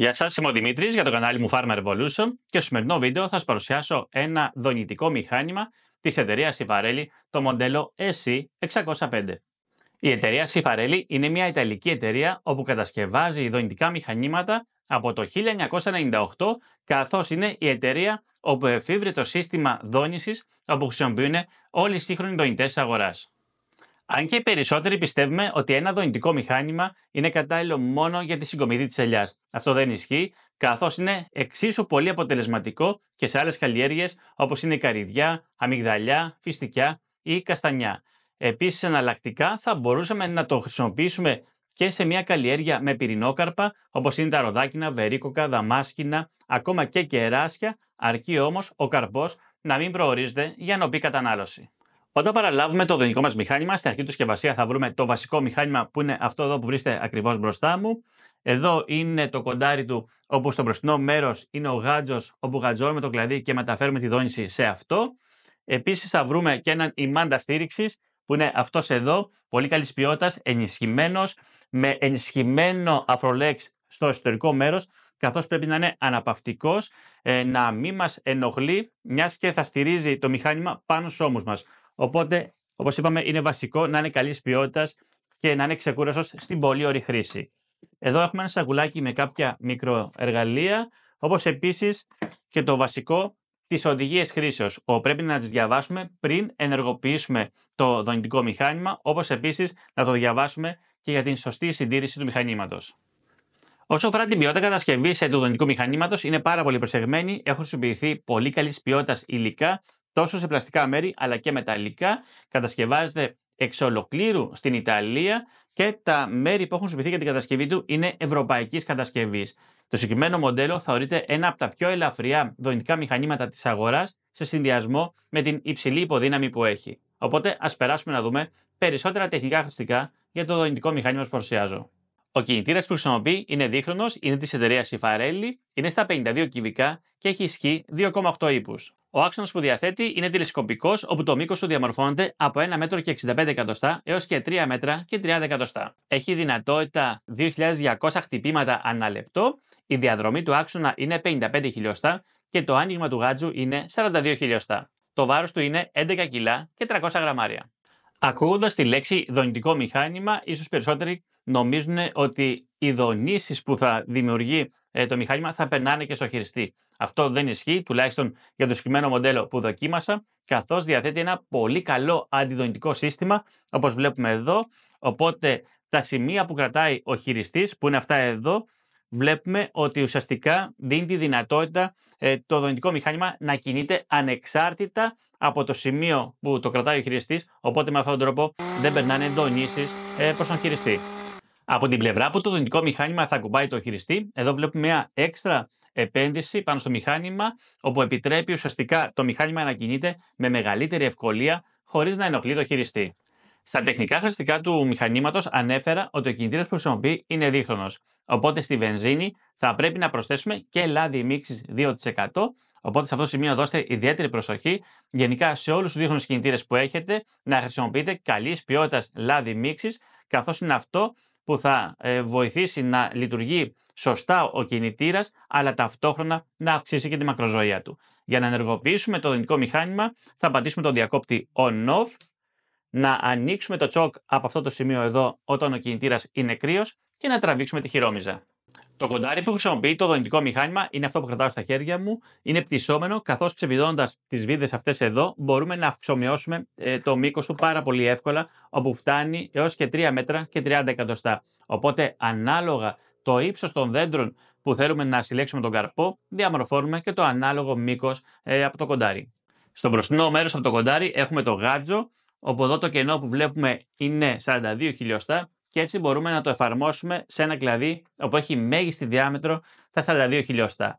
Γεια σας, είμαι ο Δημήτρης για το κανάλι μου Farmer Evolution και στο σημερινό βίντεο θα σας παρουσιάσω ένα δονητικό μηχάνημα της εταιρείας Sifarelli, το μοντέλο SC605. Η εταιρεία Sifarelli είναι μια Ιταλική εταιρεία όπου κατασκευάζει δονητικά μηχανήματα από το 1998 καθώς είναι η εταιρεία όπου εφήβρε το σύστημα δόνησης όπου χρησιμοποιούν όλοι οι σύγχρονοι δονητές αγοράς. Αν και οι περισσότεροι πιστεύουμε ότι ένα δονητικό μηχάνημα είναι κατάλληλο μόνο για τη συγκομιδή της ελιάς. Αυτό δεν ισχύει, καθώς είναι εξίσου πολύ αποτελεσματικό και σε άλλες καλλιέργειες όπως είναι η καρυδιά, αμυγδαλιά, φιστικιά ή καστανιά. Επίσης, εναλλακτικά θα μπορούσαμε να το χρησιμοποιήσουμε και σε μια καλλιέργεια με πυρηνόκαρπα όπως είναι τα ροδάκινα, βερίκοκα, δαμάσκινα, ακόμα και κεράσια, αρκεί όμως ο καρπός να μην προορίζεται για νοπή κατανάλωση. Όταν παραλάβουμε το δονικό μας μηχάνημα, στην αρχή του συσκευασία θα βρούμε το βασικό μηχάνημα που είναι αυτό εδώ που βρίσκεται ακριβώς μπροστά μου. Εδώ είναι το κοντάρι του, όπου στο μπροστινό μέρος είναι ο γάντζος, όπου γαντζώνουμε το κλαδί και μεταφέρουμε τη δόνηση σε αυτό. Επίσης θα βρούμε και έναν ημάντα στήριξης, που είναι αυτός εδώ, πολύ καλής ποιότητας, ενισχυμένος, με ενισχυμένο αφρολέξ στο εσωτερικό μέρος, καθώς πρέπει να είναι αναπαυτικός, ε, να μην μας ενοχλεί, μιας και θα στηρίζει το μηχάνημα πάνω στους ώμους μας. Οπότε, όπως είπαμε, είναι βασικό να είναι καλής ποιότητας και να είναι ξεκούραστο στην πολύ ωραία χρήση. Εδώ έχουμε ένα σακουλάκι με κάποια μικροεργαλεία, όπως επίσης και το βασικό της οδηγίε χρήσεω, πρέπει να τις διαβάσουμε πριν ενεργοποιήσουμε το δονητικό μηχάνημα, όπως επίσης να το διαβάσουμε και για την σωστή συντήρηση του μηχανήματος. Όσο αφορά την ποιότητα κατασκευής του δονητικού μηχανήματος, είναι πάρα πολύ προσεγμένη. Έχουν χρησιμοποιηθεί πολύ καλής ποιότητας υλικά τόσο σε πλαστικά μέρη αλλά και μεταλλικά. Κατασκευάζεται εξ ολοκλήρου στην Ιταλία και τα μέρη που έχουν συμπληθεί για την κατασκευή του είναι ευρωπαϊκής κατασκευής. Το συγκεκριμένο μοντέλο θεωρείται ένα από τα πιο ελαφριά δονητικά μηχανήματα της αγοράς σε συνδυασμό με την υψηλή υποδύναμη που έχει. Οπότε ας περάσουμε να δούμε περισσότερα τεχνικά χρηστικά για το δονητικό μηχάνημα που παρουσιάζω. Ο κινητήρας που χρησιμοποιεί είναι δίχρονος, είναι της εταιρείας Σιφαρέλη, είναι στα 52 κυβικά και έχει ισχύ 2,8 ύπους. Ο άξονας που διαθέτει είναι τηλεσκοπικός, όπου το μήκος του διαμορφώνεται από 1 μέτρο και 65 εκατοστά έως και 3 μέτρα και 30 εκατοστά. Έχει δυνατότητα 2.200 χτυπήματα ανά λεπτό. Η διαδρομή του άξονα είναι 55 χιλιοστά και το άνοιγμα του γάτζου είναι 42 χιλιοστά. Το βάρος του είναι 11 κιλά και 300 γραμμάρια. Ακούγοντας τη λέξη δονητικό μηχάνημα, ίσως περισσότεροι νομίζουν ότι οι δονήσεις που θα δημιουργεί ε, το μηχάνημα θα περνάνε και στο χειριστή. Αυτό δεν ισχύει, τουλάχιστον για το συγκεκριμένο μοντέλο που δοκίμασα, καθώς διαθέτει ένα πολύ καλό αντιδονητικό σύστημα, όπως βλέπουμε εδώ. Οπότε τα σημεία που κρατάει ο χειριστής, που είναι αυτά εδώ, βλέπουμε ότι ουσιαστικά δίνει τη δυνατότητα ε, το δονητικό μηχάνημα να κινείται ανεξάρτητα από το σημείο που το κρατάει ο χειριστής. Οπότε με αυτόν τον τρόπο δεν περνάνε δονήσει ε, προς τον χειριστή. Από την πλευρά που το δυνητικό μηχάνημα θα κουμπάει το χειριστή, εδώ βλέπουμε μια έξτρα επένδυση πάνω στο μηχάνημα, όπου επιτρέπει ουσιαστικά το μηχάνημα να κινείται με μεγαλύτερη ευκολία χωρίς να ενοχλεί το χειριστή. Στα τεχνικά χρηστικά του μηχανήματος ανέφερα ότι ο κινητήρας που χρησιμοποιεί είναι δίχρονος. Οπότε στη βενζίνη θα πρέπει να προσθέσουμε και λάδι μίξης 2%. Οπότε σε αυτό το σημείο δώστε ιδιαίτερη προσοχή. Γενικά σε όλους τους δίχρονους κινητήρες που έχετε να χρησιμοποιείτε καλής ποιότητας λάδι μίξης, καθώς είναι αυτό που θα ε, βοηθήσει να λειτουργεί σωστά ο κινητήρας, αλλά ταυτόχρονα να αυξήσει και τη μακροζωία του. Για να ενεργοποιήσουμε το δυνητικό μηχάνημα, θα πατήσουμε τον διακόπτη on-off, να ανοίξουμε το τσόκ από αυτό το σημείο εδώ όταν ο κινητήρας είναι κρύος και να τραβήξουμε τη χειρόμιζα. Το κοντάρι που χρησιμοποιεί το δονητικό μηχάνημα είναι αυτό που κρατάω στα χέρια μου, είναι πτυσσόμενο, καθώς ξεβιδώντα τις βίδες αυτές εδώ, μπορούμε να αυξομοιώσουμε ε, το μήκος του πάρα πολύ εύκολα, όπου φτάνει έως και 3 μέτρα και 30 εκατοστά. Οπότε, ανάλογα το ύψος των δέντρων που θέλουμε να συλλέξουμε τον καρπό, διαμορφώνουμε και το ανάλογο μήκος ε, από το κοντάρι. Στο μπροστινό μέρος από το κοντάρι έχουμε το γάτζο, όπου εδώ το κενό που βλέπουμε είναι 42 χιλιοστά, και έτσι μπορούμε να το εφαρμόσουμε σε ένα κλαδί όπου έχει μέγιστη διάμετρο τα 42 χιλιοστά.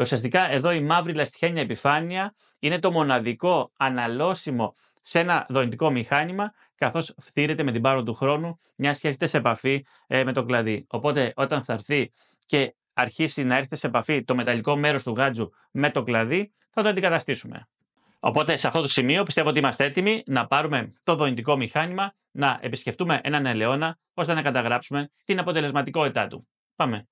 Ουσιαστικά εδώ η μαύρη λαστιχένια επιφάνεια είναι το μοναδικό αναλώσιμο σε ένα δονητικό μηχάνημα, καθώς φτύρεται με την πάρο του χρόνου, μιας και έρχεται σε επαφή ε, με το κλαδί. Οπότε, όταν θα έρθει και αρχίσει να έρθει σε επαφή το μεταλλικό μέρος του γάτζου με το κλαδί, θα το αντικαταστήσουμε. Οπότε σε αυτό το σημείο πιστεύω ότι είμαστε έτοιμοι να πάρουμε το δονητικό μηχάνημα, να επισκεφτούμε έναν ελαιόνα, ώστε να καταγράψουμε την αποτελεσματικότητά του. Πάμε.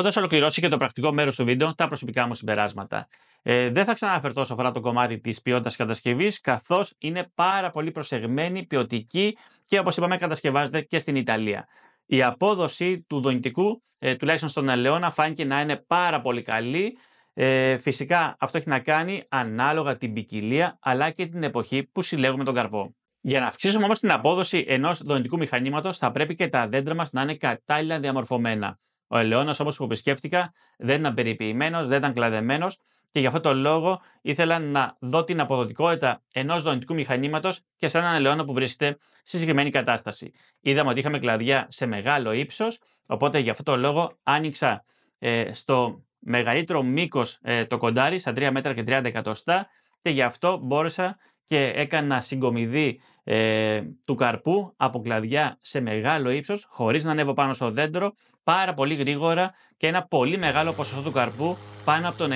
Έχοντας ολοκληρώσει και το πρακτικό μέρος του βίντεο, τα προσωπικά μου συμπεράσματα. Ε, δεν θα ξαναφερθώ σε αφορά το κομμάτι της ποιότητας κατασκευής, καθώς είναι πάρα πολύ προσεγμένη, ποιοτική και όπως είπαμε, κατασκευάζεται και στην Ιταλία. Η απόδοση του δονητικού, ε, τουλάχιστον στον Ελαιώνα, φάνηκε να είναι πάρα πολύ καλή. Ε, φυσικά αυτό έχει να κάνει ανάλογα την ποικιλία αλλά και την εποχή που συλλέγουμε τον καρπό. Για να αυξήσουμε όμως την απόδοση ενός δονητικού μηχανήματος, θα πρέπει και τα δέντρα μας να είναι κατάλληλα διαμορφωμένα. Ο Ελαιώνας, όπως που επισκέφτηκα, δεν ήταν περιποιημένος, δεν ήταν κλαδεμένος και γι' αυτό το λόγο ήθελα να δω την αποδοτικότητα ενός δονητικού μηχανήματος και σαν έναν ελαιόνα που βρίσκεται σε συγκεκριμένη κατάσταση. Είδαμε ότι είχαμε κλαδιά σε μεγάλο ύψος, οπότε γι' αυτό το λόγο άνοιξα ε, στο μεγαλύτερο μήκος ε, το κοντάρι, στα 3 μέτρα και 30 εκατοστά, και γι' αυτό μπόρεσα και έκανα συγκομιδή ε, του καρπού από κλαδιά σε μεγάλο ύψος, χωρίς να ανέβω πάνω στο δέντρο, πάρα πολύ γρήγορα και ένα πολύ μεγάλο ποσοστό του καρπού πάνω από το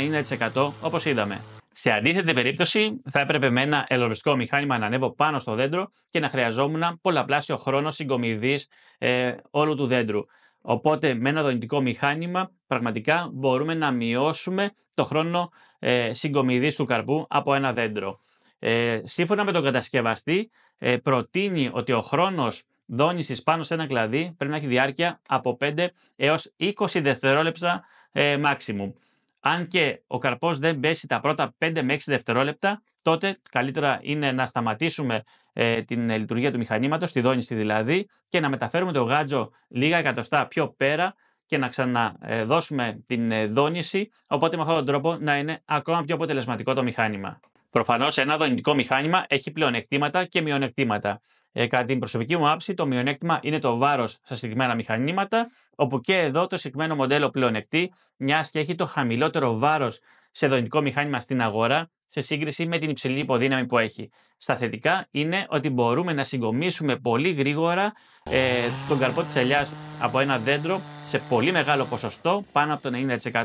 90% όπως είδαμε. Σε αντίθετη περίπτωση, θα έπρεπε με ένα ελοριστικό μηχάνημα να ανέβω πάνω στο δέντρο και να χρειαζόμουν πολλαπλάσιο χρόνο συγκομιδής ε, όλου του δέντρου. Οπότε, με ένα δονητικό μηχάνημα, πραγματικά μπορούμε να μειώσουμε το χρόνο ε, συγκομιδής του καρπού από ένα δέντρο. Ε, σύμφωνα με τον κατασκευαστή, ε, προτείνει ότι ο χρόνος δόνησης πάνω σε ένα κλαδί πρέπει να έχει διάρκεια από 5 έω 20 δευτερόλεπτα ε, maximum. Αν και ο καρπός δεν πέσει τα πρώτα 5 με 6 δευτερόλεπτα, τότε καλύτερα είναι να σταματήσουμε ε, την ε, λειτουργία του μηχανήματος, τη δόνηση δηλαδή, και να μεταφέρουμε το γάτζο λίγα εκατοστά πιο πέρα και να ξαναδώσουμε την δόνηση, οπότε με αυτόν τον τρόπο να είναι ακόμα πιο αποτελεσματικό το μηχάνημα. Προφανώς ένα δονητικό μηχάνημα έχει πλεονεκτήματα και μειονεκτήματα. Ε, κατά την προσωπική μου άψη, το μειονέκτημα είναι το βάρος στα συγκεκριμένα μηχανήματα, όπου και εδώ το συγκεκριμένο μοντέλο πλεονεκτή μιας και έχει το χαμηλότερο βάρος σε δονητικό μηχάνημα στην αγορά σε σύγκριση με την υψηλή υποδύναμη που έχει. Στα θετικά είναι ότι μπορούμε να συγκομίσουμε πολύ γρήγορα ε, τον καρπό της ελιάς από ένα δέντρο σε πολύ μεγάλο ποσοστό, πάνω από το 90%,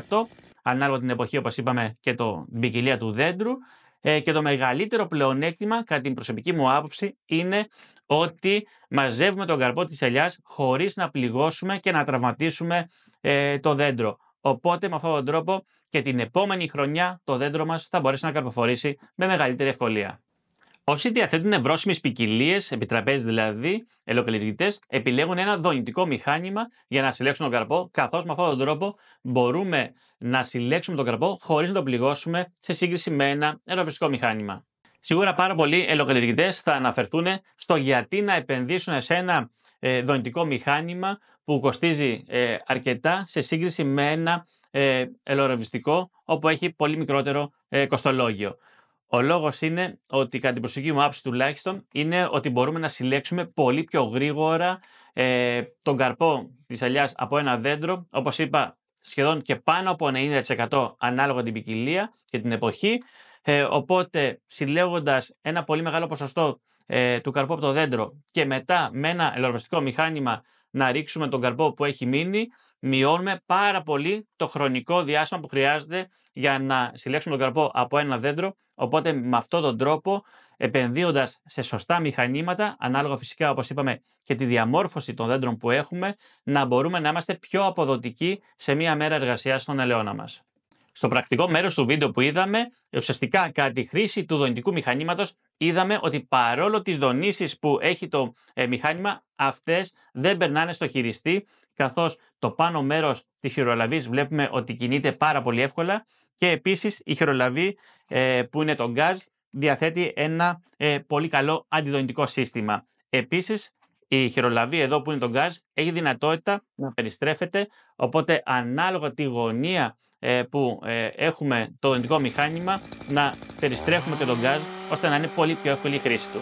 ανάλογα την εποχή όπως είπαμε και την ποικιλία του δέντρου ε, και το μεγαλύτερο πλεονέκτημα, κατά την προσωπική μου άποψη, είναι ότι μαζεύουμε τον καρπό της ελιάς χωρίς να πληγώσουμε και να τραυματίσουμε ε, το δέντρο. Οπότε με αυτόν τον τρόπο και την επόμενη χρονιά το δέντρο μας θα μπορέσει να καρποφορήσει με μεγαλύτερη ευκολία. Όσοι διαθέτουν ευρώσιμε ποικιλίε, επιτραπέζι δηλαδή, ελοκαλλιεργητές, επιλέγουν ένα δονητικό μηχάνημα για να συλλέξουν τον καρπό, καθώς με αυτόν τον τρόπο μπορούμε να συλλέξουμε τον καρπό χωρίς να τον πληγώσουμε σε σύγκριση με ένα αεροφυσικό μηχάνημα. Σίγουρα πάρα πολλοί ελοκαλλιεργητές θα αναφερθούν στο γιατί να επενδύσουν σε ένα ε, δονητικό μηχάνημα που κοστίζει ε, αρκετά σε σύγκριση με ένα ε, όπου έχει πολύ μικρότερο ε, κοστολόγιο. Ο λόγος είναι ότι, κατά την προσωπική μου άποψη τουλάχιστον, είναι ότι μπορούμε να συλλέξουμε πολύ πιο γρήγορα ε, τον καρπό της αλλιά από ένα δέντρο. Όπως είπα, σχεδόν και πάνω από 90% ανάλογα την ποικιλία και την εποχή. Ε, οπότε, συλλέγοντας ένα πολύ μεγάλο ποσοστό ε, του καρπού από το δέντρο και μετά με ένα ελορβαστικό μηχάνημα να ρίξουμε τον καρπό που έχει μείνει, μειώνουμε πάρα πολύ το χρονικό διάστημα που χρειάζεται για να συλλέξουμε τον καρπό από ένα δέντρο. Οπότε με αυτόν τον τρόπο, επενδύοντας σε σωστά μηχανήματα, ανάλογα φυσικά όπως είπαμε και τη διαμόρφωση των δέντρων που έχουμε, να μπορούμε να είμαστε πιο αποδοτικοί σε μία μέρα εργασίας στον ελαιόνα μας. Στο πρακτικό μέρος του βίντεο που είδαμε, ουσιαστικά κατά τη χρήση του δονητικού μηχανήματος είδαμε ότι παρόλο τις δονήσεις που έχει το ε, μηχάνημα, αυτές δεν περνάνε στο χειριστή, καθώς το πάνω μέρος της χειρολαβής βλέπουμε ότι κινείται πάρα πολύ εύκολα και επίσης η χειρολαβή ε, που είναι το γκάζ διαθέτει ένα ε, πολύ καλό αντιδονητικό σύστημα. Επίσης η χειρολαβή εδώ που είναι το γκάζ έχει δυνατότητα να περιστρέφεται, οπότε ανάλογα τη γωνία ε, που ε, έχουμε το δονητικό μηχάνημα να περιστρέφουμε και τον γκάζ ώστε να είναι πολύ πιο εύκολη η χρήση του.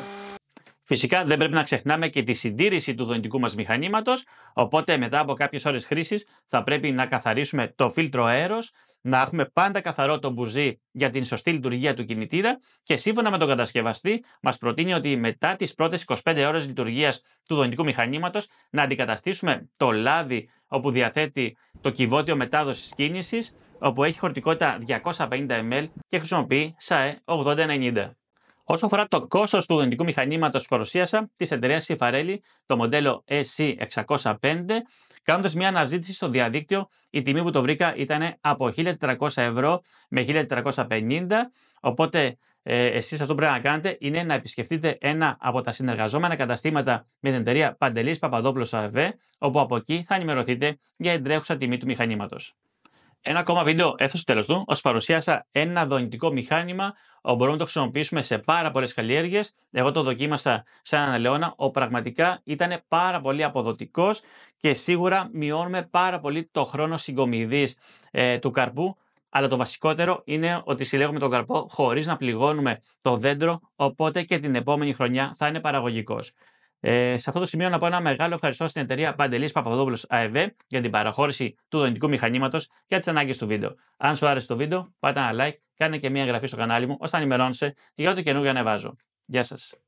Φυσικά δεν πρέπει να ξεχνάμε και τη συντήρηση του δονητικού μας μηχανήματος, οπότε μετά από κάποιες ώρες χρήσης θα πρέπει να καθαρίσουμε το φίλτρο αέρος, να έχουμε πάντα καθαρό το μπουζί για την σωστή λειτουργία του κινητήρα και σύμφωνα με τον κατασκευαστή μας προτείνει ότι μετά τις πρώτες 25 ώρες λειτουργίας του δονητικού μηχανήματος να αντικαταστήσουμε το λάδι όπου διαθέτει το κυβότιο μετάδοσης κίνησης όπου έχει χωρητικότητα 250 ml και χρησιμοποιεί ΣΑΕ 8090. Όσο αφορά το κόστος του δονητικού μηχανήματο παρουσίασα της εταιρείας Σιφαρέλη, το μοντέλο SC605, e κάνοντας μια αναζήτηση στο διαδίκτυο, η τιμή που το βρήκα ήταν από 1.400 ευρώ με 1.450. Οπότε ε, εσείς αυτό που πρέπει να κάνετε είναι να επισκεφτείτε ένα από τα συνεργαζόμενα καταστήματα με την εταιρεία Παντελής Παπαδόπουλος ΑΒ, όπου από εκεί θα ενημερωθείτε για την τρέχουσα τιμή του μηχανήματος ένα ακόμα βίντεο έφτασε στο τέλος του. Σα παρουσίασα ένα δονητικό μηχάνημα που μπορούμε να το χρησιμοποιήσουμε σε πάρα πολλές καλλιέργειες. Εγώ το δοκίμασα σε έναν ελαιόνα. Ο πραγματικά ήταν πάρα πολύ αποδοτικός και σίγουρα μειώνουμε πάρα πολύ το χρόνο συγκομιδής ε, του καρπού. Αλλά το βασικότερο είναι ότι συλλέγουμε τον καρπό χωρίς να πληγώνουμε το δέντρο, οπότε και την επόμενη χρονιά θα είναι παραγωγικός. Ε, σε αυτό το σημείο να πω ένα μεγάλο ευχαριστώ στην εταιρεία Παντελής Παπαδόπουλος ΑΕΒ για την παραχώρηση του δονητικού μηχανήματος για τις ανάγκες του βίντεο. Αν σου άρεσε το βίντεο, πάτε ένα like, κάνε και μια εγγραφή στο κανάλι μου ώστε να ενημερώνεσαι για ό,τι καινούργια ανεβάζω. Γεια σας.